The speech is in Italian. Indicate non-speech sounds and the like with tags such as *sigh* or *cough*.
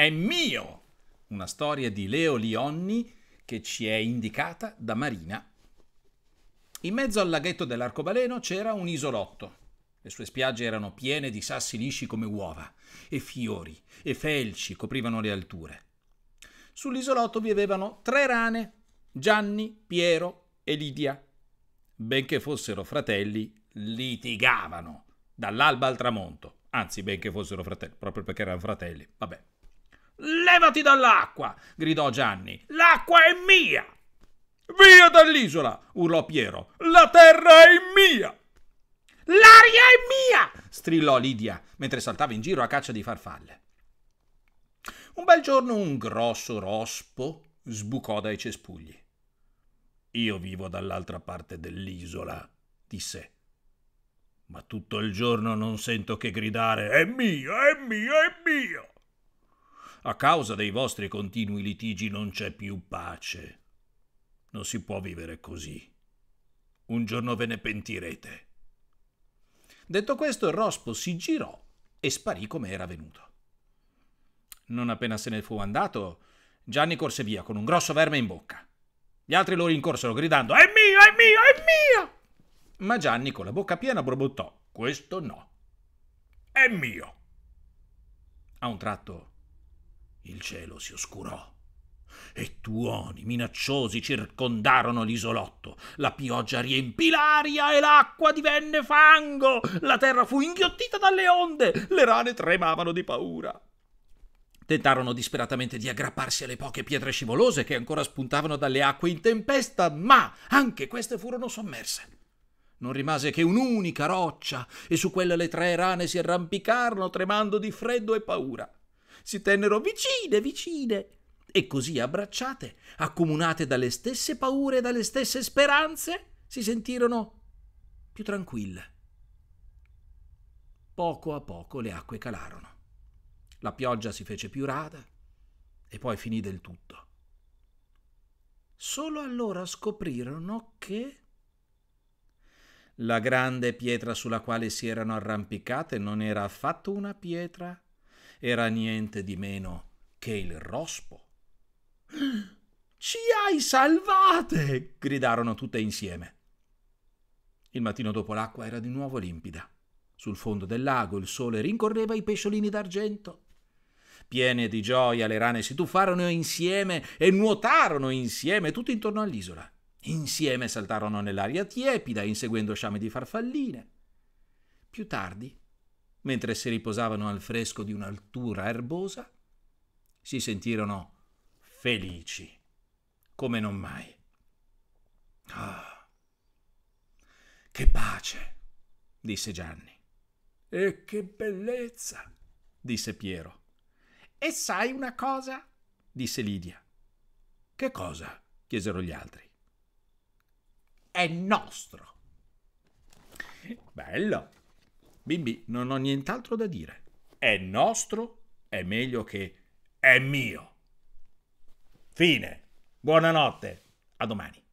è mio! Una storia di Leo Lionni che ci è indicata da Marina. In mezzo al laghetto dell'arcobaleno c'era un isolotto. Le sue spiagge erano piene di sassi lisci come uova, e fiori e felci coprivano le alture. Sull'isolotto vivevano tre rane, Gianni, Piero e Lidia. Benché fossero fratelli, litigavano dall'alba al tramonto. Anzi, benché fossero fratelli, proprio perché erano fratelli. Vabbè. Levati dall'acqua! gridò Gianni. L'acqua è mia! Via dall'isola! urlò Piero. La terra è mia! L'aria è mia! strillò Lidia, mentre saltava in giro a caccia di farfalle. Un bel giorno un grosso rospo sbucò dai cespugli. Io vivo dall'altra parte dell'isola, disse. Ma tutto il giorno non sento che gridare è mio, è mio, è mio. A causa dei vostri continui litigi non c'è più pace. Non si può vivere così. Un giorno ve ne pentirete. Detto questo, il rospo si girò e sparì come era venuto. Non appena se ne fu andato, Gianni corse via con un grosso verme in bocca. Gli altri lo rincorsero gridando È mio, è mio, è mio! Ma Gianni con la bocca piena borbottò Questo no. È mio. A un tratto il cielo si oscurò e tuoni minacciosi circondarono l'isolotto. La pioggia riempì l'aria e l'acqua divenne fango. La terra fu inghiottita dalle onde. Le rane tremavano di paura. Tentarono disperatamente di aggrapparsi alle poche pietre scivolose che ancora spuntavano dalle acque in tempesta, ma anche queste furono sommerse. Non rimase che un'unica roccia e su quella le tre rane si arrampicarono tremando di freddo e paura si tennero vicine, vicine, e così abbracciate, accomunate dalle stesse paure e dalle stesse speranze, si sentirono più tranquille. Poco a poco le acque calarono. La pioggia si fece più rada e poi finì del tutto. Solo allora scoprirono che la grande pietra sulla quale si erano arrampicate non era affatto una pietra, era niente di meno che il rospo. *gasps* Ci hai salvate! gridarono tutte insieme. Il mattino dopo l'acqua era di nuovo limpida. Sul fondo del lago il sole rincorreva i pesciolini d'argento. Piene di gioia le rane si tuffarono insieme e nuotarono insieme tutto intorno all'isola. Insieme saltarono nell'aria tiepida, inseguendo sciame di farfalline. Più tardi mentre si riposavano al fresco di un'altura erbosa, si sentirono felici, come non mai. Ah, che pace, disse Gianni. E che bellezza, disse Piero. E sai una cosa? disse Lidia. Che cosa? chiesero gli altri. È nostro. Bello, Bimbi, non ho nient'altro da dire. È nostro, è meglio che è mio. Fine. Buonanotte. A domani.